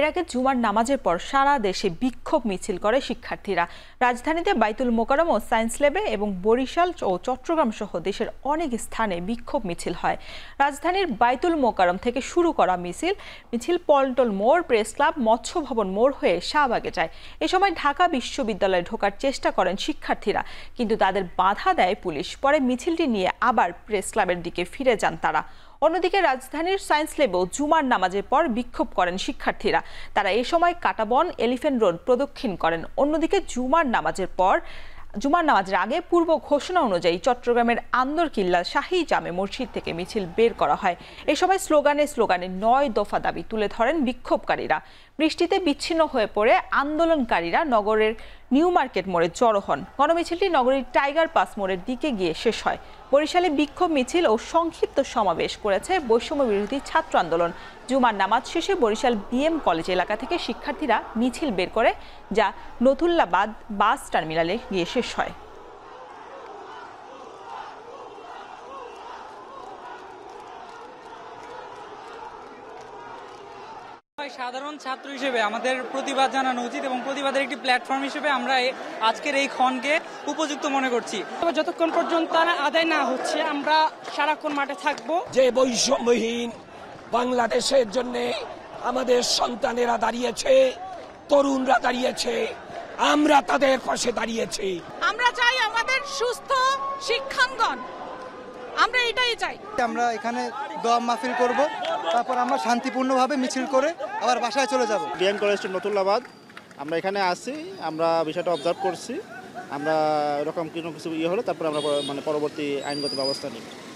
এর আগে জুমার নামাজের পর সারা দেশে বিক্ষোভ মিছিল করে শিক্ষার্থীরা রাজধানীতে বাইতুল মোকারম ও সায়েন্স ল্যাবে এবং বরিশাল ও চট্টগ্রাম সহ দেশের অনেক স্থানে বিক্ষোভ মিছিল হয় রাজধানীর বাইতুল মোকারম থেকে শুরু করা মিছিল মিছিল পল্টল মোড় প্রেস ক্লাব মৎস্য ভবন মোড় হয়ে শাহবাগে যায় এ সময় ঢাকা বিশ্ববিদ্যালয়ে ঢোকার চেষ্টা করেন শিক্ষার্থীরা কিন্তু তাদের বাধা দেয় পুলিশ পরে মিছিলটি নিয়ে আবার প্রেস ক্লাবের দিকে ফিরে যান তারা অন্যদিকে রাজধানীর সায়েন্স লেবেও জুমার নামাজের পর বিক্ষোভ করেন শিক্ষার্থীরা তারা এ সময় কাটাবন এলিফেন্ট রোড প্রদক্ষিণ করেন অন্যদিকে জুমার নামাজের পর জুমার নামাজের আগে পূর্ব ঘোষণা অনুযায়ী চট্টগ্রামের আন্দরকিল্লা শাহী জামে মসজিদ থেকে মিছিল বের করা হয় এ সময় স্লোগানে স্লোগানে নয় দফা দাবি তুলে ধরেন বিক্ষোভকারীরা বৃষ্টিতে বিচ্ছিন্ন হয়ে পড়ে আন্দোলনকারীরা নগরের নিউ মার্কেট মোড়ে জড়ো হন গণমিছিলটি নগরীর টাইগার পাস মোড়ের দিকে গিয়ে শেষ হয় বরিশালে বিক্ষোভ মিছিল ও সংক্ষিপ্ত সমাবেশ করেছে বৈষম্য বিরোধী ছাত্র আন্দোলন জুমার নামাজ শেষে বরিশাল বিএম কলেজ এলাকা থেকে শিক্ষার্থীরা মিছিল বের করে যা নথুল্লাবাদ বাস টার্মিনালে গিয়ে শেষ হয় সাধারণ ছাত্র হিসেবে আমাদের প্রতিবাদ জানানো উচিত এবং প্রতিবাদের একটি প্ল্যাটফর্ম হিসেবে আমরা আজকের এই ক্ষণকে উপযুক্ত মনে করছি যতক্ষণ পর্যন্ত তারা আদায় না হচ্ছে আমরা সারাক্ষণ মাঠে থাকবো যে বৈষম্যহীন বাংলাদেশের জন্য আমাদের সন্তানেরা দাঁড়িয়েছে তরুণরা দাঁড়িয়েছে আমরা তাদের পাশে দাঁড়িয়েছি আমরা চাই আমাদের সুস্থ শিক্ষাঙ্গন আমরা এটাই চাই আমরা এখানে দোয়া মাহফিল করব তারপর আমরা শান্তিপূর্ণভাবে মিছিল করে আবার বাসায় চলে যাব ডিএম কলেজ নতুন নতুল্লাবাদ আমরা এখানে আসি আমরা বিষয়টা অবজার্ভ করছি আমরা এরকম কোনো কিছু ইয়ে হলে তারপর আমরা মানে পরবর্তী আইনগত ব্যবস্থা নিই